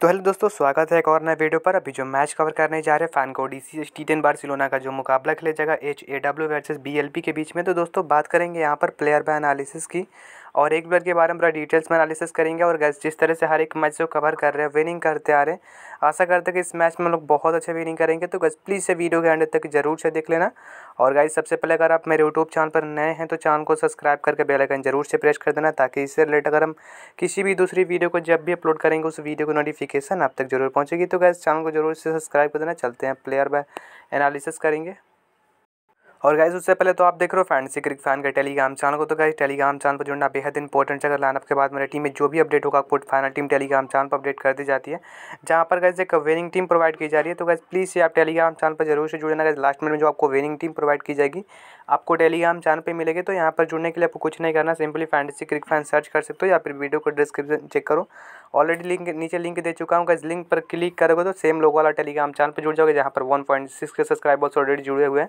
तो हेलो दोस्तों स्वागत है एक और नए वीडियो पर अभी जो मैच कवर करने जा रहे हैं फैन को D C S T ten Barcelona का जो मुकाबला खेले जाएगा H A W versus B L P के बीच में तो दोस्तों बात करेंगे यहाँ पर प्लेयर बाय एनालिसिस की और एक प्लेयर के बारे में पूरा डिटेल्स में एनालिसिस करेंगे और गैस जिस तरह से हर एक मैच को कवर कर रहे हैं विनिंग करते आ रहे हैं आशा करते हैं कि इस मैच में हम लोग बहुत अच्छे विनिंग करेंगे तो गैस प्लीज़ से वीडियो के एंड तक जरूर से देख लेना और गाइज सबसे पहले अगर आप मेरे यूट्यूब चैनल पर नए हैं तो चैनल को सब्सक्राइब करके बेलाइकन जरूर से प्रेस कर देना ताकि इससे रिलेटेड अगर हम किसी भी दूसरी वीडियो को जब भी अपलोड करेंगे उस वीडियो को नोटिफिकेशन आप तक जरूर पहुँचेगी तो गैस चैनल को जरूर से सब्सक्राइब कर देना चलते हैं प्लेयर बाय एनालिसिस करेंगे और गाइज उससे पहले तो आप देख रहे हो फैंसी क्रिक फैन का टेलीग्राम चैनल को तो गाइज टेलीग्राम चैनल पर जुड़ना बेहद इंपॉर्टेंट है अगर लाइनअप के बाद मेरे टीम में जो भी अपडेट होगा आपको फाइनल टीम टेलीग्राम चैनल पर अपडेट कर दी जाती है जहाँ पर गाइज एक विनिंग टीम प्रोवाइड की जा रही है तो गाइज प्लीज़ ये आप टेलीग्राम चैनल पर जरूर से जुड़ना गाइज लास्ट मिनट में जो आपको विनिंग टीम प्रोवाइड की जाएगी आपको टेलीग्राम चैनल पर मिलेगी तो यहाँ पर जुड़ने के लिए आपको कुछ नहीं करना simply fantasy crick fan search कर सकते हो या फिर वीडियो को डिस्क्रिप्शन चेक करो ऑलरेडी लिंक नीचे लिंक दे चुका हूँ इस लिंक पर क्लिक करोगे तो सेम लोग वाला टेलीग्राम चैनल पर जुड़ जाओगे जहाँ पर वन पॉइंट सिक्स के सब्सक्राइबर्स ऑलरेडी जुड़े हुए हैं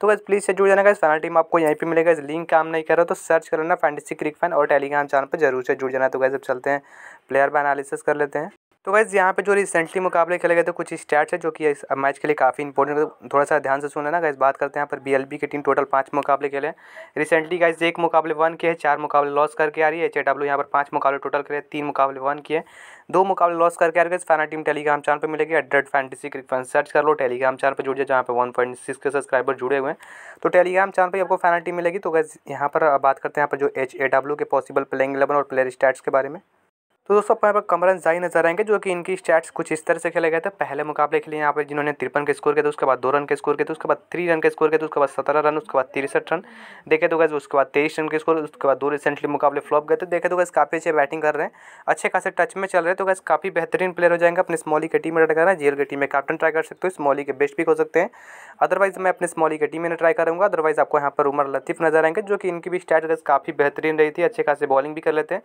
तो बस प्लीज़ से जुड़ जाना का फाइनल टीम आपको यहीं पर मिलेगा इस लिंक काम नहीं करो तो सर्च कर लेना फैंटेसी क्रिक फैन और टेलीग्राम चैनल पर जरूर से जुड़ जाना तो कैसे चलते हैं प्लेयर पर एनालिसिस कर लेते हैं तो वैसे यहाँ पे जो रिसेंटली मुकाबले खेले गए थे कुछ स्टैट्स है जो कि इस मैच के लिए काफ़ी इंपॉर्टेंट तो थोड़ा सा ध्यान से सुन लेना इस बात करते हैं यहाँ पर बीएलबी की टीम टोटल पाँच मुकाबले खेले हैं रिसेंटली गाइस एक मुकाबले वन के चार मुकाबले लॉस करके आ रही है एच ए डब्ल्यू यहाँ पर पाँच मुकाबले टोटल खेले तीन मुकाबले वन किए दो मुकाबले लॉस करके आ रही है फैना टीम टेलीग्राम चैनल पर मिलेगी एड्रेड फैंटेसी क्रिक फैन सर्च कर लो टेलीग्राम चैनल पर जुड़ जाए जहाँ पर वन सिक्स के सब्सक्राइबर जुड़े हुए हैं तो टेलीग्राम चैनल पर आपको फैना टीम मिलेगी तो गैस यहाँ पर बात करते हैं यहाँ पर जो H A K possible playing eleven और प्लेयर स्टैट्स के बारे में तो दोस्तों आपको यहाँ पर कमरन जाई नजर आएंगे जो कि इनकी स्टैट्स कुछ इस तरह से खेले गए थे पहले मुकाबले के लिए यहाँ पर जिन्होंने तिरपन के स्कोर किया था उसके बाद दो रन के स्कोर किए थे उसके बाद थ्री रन के स्कोर किए थे उसके बाद सत्रह रन उसके बाद तिरसठ रन देखे तो गए उसके बाद तेईस रन के स्कोर उसके बाद दो रिसेंटली मुकाबले फ्लॉप गए थे देखे तो गैस काफ़ी अच्छे बैटिंग कर रहे हैं अच्छे खासे टच में चल रहे तो गैस काफ़ी बेहतरीन प्लेयर हो जाएंगे अपने स्मॉली के टीम में ट्राई हैं जेल के टीम में कैप्टन ट्राई कर सकते हो स्मॉली के बेस्ट भी हो सकते हैं अदरवाइज मैं अपने स्मॉली के टीम में ट्राई करूँगा अदरवाइज आपको यहाँ पर उमर लतीफ़ नजर आएंगे जो कि इनकी भी स्टैट काफ़ी बेहतरीन रही थी अच्छे खासे बॉलिंग भी कर लेते हैं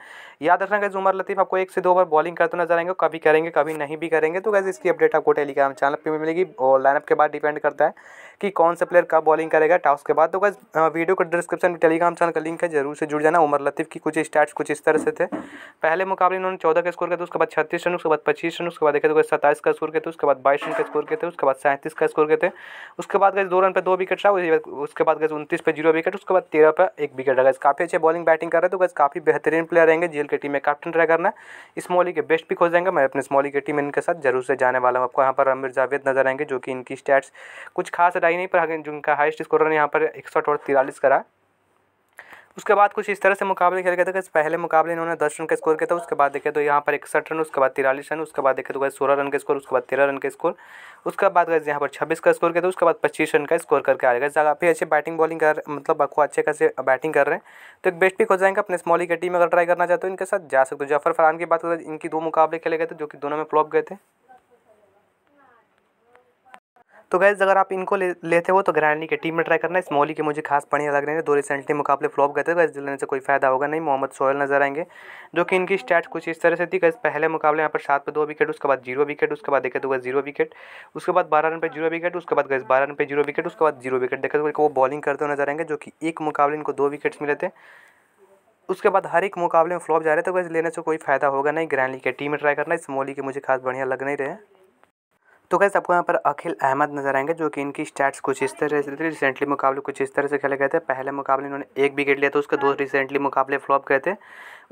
याद रखना गैस उमर लतीफ़ आपको आपको एक से दो बार बॉलिंग करते नजर आएंगे कभी करेंगे कभी नहीं भी करेंगे तो कैसे इसकी अपडेट आपको टेलीग्राम चैनल पर मिलेगी और लाइनअप के बाद डिपेंड करता है कि कौन सा प्लेयर कब बॉलिंग करेगा टॉस के बाद तो बस वीडियो को डिस्क्रिप्शन में टेलीग्राम चैनल का लिंक है जरूर से जुड़ जाना उमर लतीफ़ की कुछ स्टार्ट कुछ इस तरह से थे पहले मुकाबले इन्होंने चौदह का स्कोर किया था उसके बाद छत्तीस रन उसके बाद पच्चीस रन उसके बाद देखे तो सत्ताईस का स्कोर किया था उसके बाद बाईस रन का स्कोर किए थे उसके बाद सैंतीस का स्कोर किए थे उसके बाद गए दो रन पर दो विकेट रहा उसके बाद गए उनतीस पर जीरो विकेट उसके बाद तेरह पर एक विकेट रहा काफ़ी अच्छे बॉलिंग बैटिंग कर रहे थे तो गए काफ़ी बेहतरीन प्लेयर रहेंगे जेल की टीम में कैप्टन ट्राई करना स्मॉली के बेस्ट पिक हो जाएंगे मैं अपने स्मॉली की टीम इनके साथ जरूर से जाने वाला हूँ आपको यहाँ पर अमिर जावेद नजर आएंगे जो कि इनकी स्टैट्स कुछ खास ही नहीं पर जिनका हाइस्ट स्कोर ने यहाँ पर एक सौ और तिरालीस करा उसके बाद कुछ इस तरह से मुकाबले खेले गए थे कि पहले मुकाबले इन्होंने दस रन का स्कोर किया था उसके बाद देखे तो यहाँ पर इकसठ रन उसके बाद तिरालीस रन उसके बाद देखे तो गए सोलह रन का स्कोर उसके बाद तेरह रन का स्कोर उसके बाद गए यहाँ पर छब्बीस का स्कोर किया था उसके बाद पच्चीस रन का स्कोर करके आ गए काफ़ी अच्छे बैटिंग बॉलिंग कर मतलब आपको अच्छे खासे बैटिंग कर रहे हैं तो एक बेस्ट पिक हो जाएंगे अपने स्मॉली की टीम अगर ट्राई करना चाहते हो इनके साथ जा सकते हो जफर फरहान की बात करें इनकी दो मुकाबले खेले गए थे जो कि दोनों में फ्लॉप गए थे तो गैज़ अगर आप इनको ले, लेते हो तो ग्रैंडी के टीम में ट्राई करना स्मॉली के मुझे खास बढ़िया लग रहे हैं दो रिसेंटली मुकाबले फ्लॉप गए थे गैस लेने से कोई फायदा होगा नहीं मोहम्मद सोहेल नजर आएंगे जो कि इनकी स्टैट कुछ इस तरह से थी गैस पहले मुकाबले यहाँ पर सात पे दो विकेट उसके बाद जीरो विकेट उसके बाद देखे तो गए जीरो विकेट उसके बाद बारह रन पे जीरो विकेट उसके बाद गए बारह रन पे जीरो विकेट उसके बाद जीरो विकेट देखे तो वो बॉलिंग करते हुए नजर आएंगे जो कि एक मुकाबले इनको दो विकेट्स मिले थे उसके बाद हर एक मुकाबले में फ्लॉप जा रहे थे तो गैस लेने से कोई फायदा होगा नहीं ग्रैंडली के टीम में ट्राई करना इस मोली के मुझे खास बढ़िया लग नहीं रहे तो कैसे आपको यहाँ पर अखिल अहमद नजर आएंगे जो कि इनकी स्टैट्स कुछ इस तरह से थे रिसेंटली मुकाबले कुछ इस तरह से खेले गए थे पहले मुकाबले इन्होंने एक विकेट लिया था उसके दो रिसेंटली मुकाबले फ्लॉप गए थे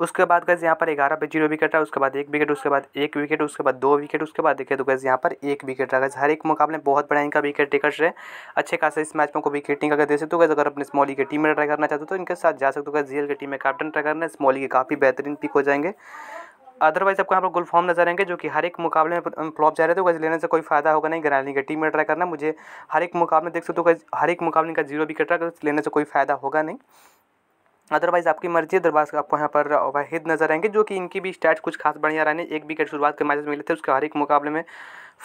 उसके बाद कैसे यहाँ पर ग्यारह पे जीरो विकेट रहा उसके बाद एक विकेट उसके बाद एक विकेट उसके बाद दो विकेट उसके बाद देखे तो कैसे यहाँ पर एक विकेट रहा हर एक मुकाबले बहुत बड़ा इनका विकेट टिकट रहे अच्छे खासे इस मैच में को विकेटिंग अगर दे सकते तो कैसे अगर अपने स्मॉली की टीम में ट्राई करना चाहते हो तो इनके साथ जा सकते हो कैसे जीएल की टीम में कैप्टन ट्राई करना स्मॉली के काफ़ी बेहतरीन पिक हो जाएंगे अदरवाइज आपको यहाँ पर गुल फॉर्म नजर आएंगे जो कि हर एक मुकाबले में फ्लॉप जा रहे थे तो लेने से कोई फायदा होगा नहीं गरानी का टीम में ट्राई करना मुझे हर एक मुकाबले देख सकते हो हर एक मुकाबले का जीरो विकेट रहा लेने से कोई फायदा होगा नहीं अदरवाइज़ आपकी मर्जी है दरबाज आपको यहाँ पर वाहिद नजर आएंगे जो कि इनकी भी स्टैट्स कुछ खास बढ़िया रहने एक विकेट शुरुआत के मैच मिले थे उसके हर एक मुकाबले में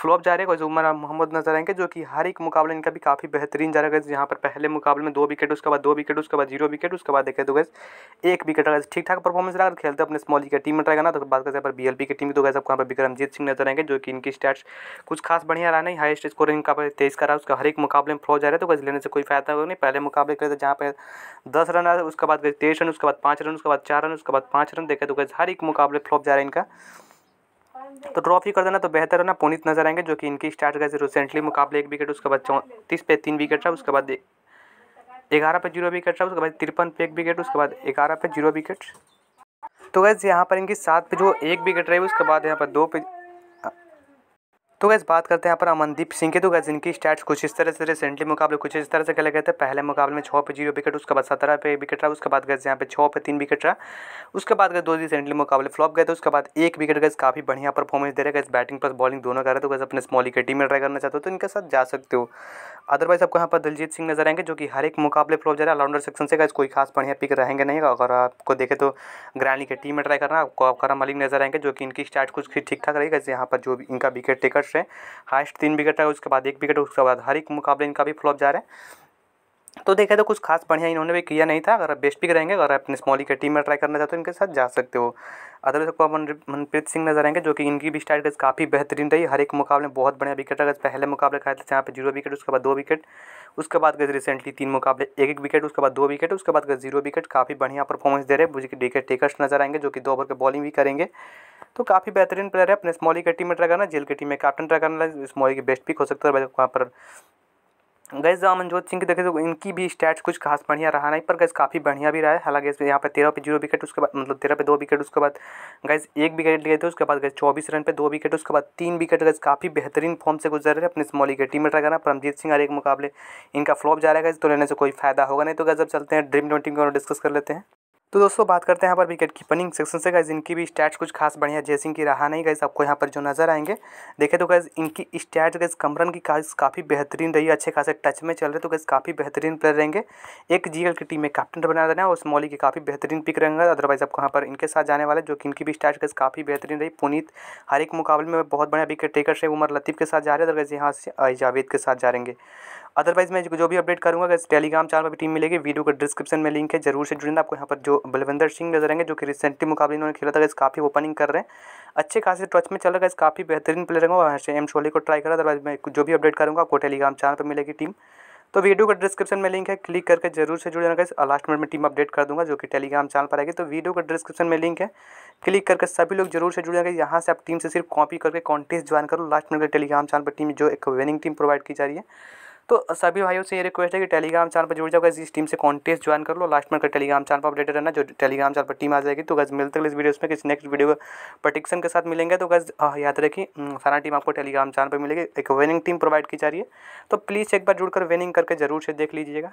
फ्लॉप जा रहे हैं उमर मोहम्मद नजर आएंगे जो कि हर एक मुकाबला इनका भी काफ़ी बेहतरीन जा रहा है यहाँ पर पहले मुकाबले में दो विकेट उसके बाद दो विकेट उसके बाद जीरो विकेट उसके बाद देखे तो गैस एक विकेट अगर ठीक ठाक परफॉर्मेंस रहा खेलते अपने स्मॉल की टीम में रहेगा ना तो बात करते हैं एल बी की टीम तो गैस आपको यहाँ पर विक्रमजीत सिंह नजर आएंगे जो कि इनकी स्टैट्स कुछ खास बढ़िया रहा नहीं हाईस्ट स्कोर इनका तेईस कर रहा उसका हर एक मुकाबले में फ्लॉप जा रहा है तो गैस लेने से कोई फायदा नहीं पहले मुकाबले खेलते तो जहाँ पर दस रन आया उसके बाद गए तेईस रन उसके बाद पाँच रन उसके बाद चार रन उसके बाद पाँच रन देखे तो गैस हर एक मुकाबले फ्लॉप जा रहा है इनका तो ड्रॉप ही कर देना तो बेहतर है ना पुनित नजर आएंगे जो कि इनकी स्टार्ट गए रिसेंटली मुकाबले एक विकेट उसके बाद चौंतीस पे तीन विकेट रहा उसके बाद ग्यारह पे जीरो विकेट रहा उसके बाद तिरपन पे एक विकेट उसके बाद ग्यारह पे जीरो विकेट तो गैस यहाँ पर इनकी सात पे जो एक विकेट रही उसके बाद यहाँ पर दो पे तो गैस बात करते हैं यहाँ पर अमनदीप सिंह की तो गैस इनकी स्टैट्स कुछ इस तरह से रिसेंटली मुकाबले कुछ इस तरह से खेले गए थे पहले मुकाबले में छः पे जीरो विकेट उसके बाद सत्रह पे विकेट रहा उसके बाद गैस यहाँ पे छः पे तीन विकेट रहा उसके बाद गए दो रिसेंटली मुकाबले फ्लॉप गए थे उसके बाद एक विकेट गैस काफ़ी बढ़िया परफॉर्मेंस दे रहे गए बैटिंग प्लस बॉलिंग दोनों कर रहे तो गैस अपने स्मॉल विकेट टीम में ट्राई करना चाहते हो तो इनके साथ जा सकते हो अदरवाइज आपको यहाँ पर दिलजीत सिंह नजर आएंगे जो कि हर एक मुकाबले फ्लॉप जा रहा है ऑलराउंडर सेक्शन से गाइस कोई खास बढ़िया पिक रहेंगे नहीं अगर आपको देखे तो ग्रैंडी के टीम में ट्राई करना आपको करम मलिक नजर आएंगे जो कि इनकी स्टार्ट कुछ ठीक ठाक रहेगा जैसे यहाँ पर जो इनका विकेट टेकर्स है हाइस्ट तीन विकेट है उसके बाद एक विकेट उसके बाद हर एक मुकाबले इनका भी फ्लॉप जा रहा है तो देखा तो कुछ खास बढ़िया इन्होंने भी किया नहीं था अगर आप बेस्ट पिक रहेंगे अगर आप स्मॉली के टीम में ट्राई करना चाहते हो इनके साथ जा सकते हो अदरवाइज आप मनप्रीत सिंह नजर आएंगे जो कि इनकी भी स्टाइल काफ़ी बेहतरीन रही हर एक मुकाबले में बहुत बढ़िया विकेट अगर पहले मुकाबले खाए थे जहाँ पे जीरो विकेट उसके बाद दो विकेट उसके बाद गए रिसेंटली तीन मुकाबले एक एक विकेट उसके बाद दो विकेट उसके बाद गए जीरो विकेट काफ़ी बढ़िया परफॉर्मेंस दे रहे हैं मुझे विकेट टेकर्स नजर आएंगे जो कि दो ओवर के बॉलिंग भी करेंगे तो काफ़ी बेहतरीन प्लेयर है अपने स्मॉली के टीम में ट्राई करना जेल के टीम में कैप्टन ट्राई करना स्मॉली की बेस्ट पिक हो सकता है वहाँ पर गैस अमन जोत सिंह की देखे तो इनकी भी स्टैट्स कुछ खास बढ़िया रहा नहीं पर गैस काफ़ी बढ़िया भी रहा है हालांकि यहाँ पे तेरह पे जीरो विकेट उसके बाद मतलब तेरह पे दो विकेट उसके बाद गैस एक विकेट लिए थे उसके बाद गैस चौबीस रन पे दो विकेट उसके बाद तीन विकेट गैस काफ़ी बेहतरीन फॉर्म से गुजर रहे अपने स्मॉल विकेट टीम में रखना परमजीत सिंह हर एक मुकाबले इनका फ्लॉप जा रहा है गैस तो लेने से कोई फायदा होगा नहीं तो गैस अब चलते हैं ड्रीम टीम को डिस्कस कर लेते हैं तो दोस्तों बात करते हैं यहाँ पर विकेट कीपनिंग सेक्शन से गाइज इनकी भी स्टैट्स कुछ खास बढ़िया सिंह की रहा नहीं गाइज आपको यहाँ पर जो नजर आएंगे देखे तो गाइज इनकी स्टैट्स गाइज कमरन की काज काफ़ी बेहतरीन रही अच्छे खासे टच में चल रहे तो गाइज काफ़ी बेहतरीन प्लेयर रहेंगे एक जी की टीम में कैप्टन बना देना और स्मॉली के काफ़ी बेहतरीन पिक रहेंगे अदरवाइज आपको यहाँ पर इनके साथ जाने वाले जो कि इनकी भी स्टैट्स गाइज काफ़ी बेहतरीन रही पुनीत हर एक मुकाबले में बहुत बढ़िया विकेट टेकर से उमर लतीफ़ के साथ जा रहे हैं अदरवाइज तो यहाँ से जावेद के साथ जा रहेंगे अदरवाइज मैं जो भी अपडेट करूँगा अगर टेलीग्राम चैनल पर टीम मिलेगी वीडियो का डिस्क्रिप्शन में लिंक है जरूर से जुड़ेंगे आपको यहाँ पर जो बलविंदर सिंह नजर आएंगे जो कि रिसेंटली मुकाबले इन्होंने खेला था इस काफ़ी ओपनिंग कर रहे हैं अच्छे खासे टच में चल रहा इस काफ़ी बेहतरीन प्लेयर होंगे वहाँ से एम शोली को ट्राई करा अदरवाइज मैं जो भी अपडेट करूँगा आपको टेलीग्राम चैनल पर मिलेगी टीम तो वीडियो का डिस्क्रिप्शन में लिंक है क्लिक करके जरूर से जुड़े जाना लास्ट मिनट में टीम अपडेट कर दूंगा जो कि टेलीग्राम चैनल पर आएगी तो वीडियो का डिस्क्रिप्शन में लिंक है क्लिक करके सभी लोग जरूर से जुड़े जाएंगे यहाँ से आप टीम से सिर्फ कॉपी करके कॉन्टेस्ट ज्वाइन करो लास्ट मिनट के टेलीग्राम चैनल पर टीम जो एक विनिंग टीम प्रोवाइड की जा रही है तो सभी भाइयों से ये रिक्वेस्ट है कि टेलीग्राम चैनल पर जुड़ जाओ इस टीम से कॉन्टेस्ट ज्वाइन कर लो लास्ट में टेलीग्राम चैनल पर अपडेटेड रहना जो टेलीग्राम चैनल पर टीम आ जाएगी तो गज मिलते इस वीडियो में किसी नेक्स्ट वीडियो प्रटिक्शन के साथ मिलेंगे तो गज हाँ, याद रखी हम्म, सारा टीम आपको टेलीग्राम चैनल पर मिलेगी एक विनिंग टीम प्रोवाइड की जा रही है तो प्लीज़ एक बार जुड़कर विनिंग करके जरूर से देख लीजिएगा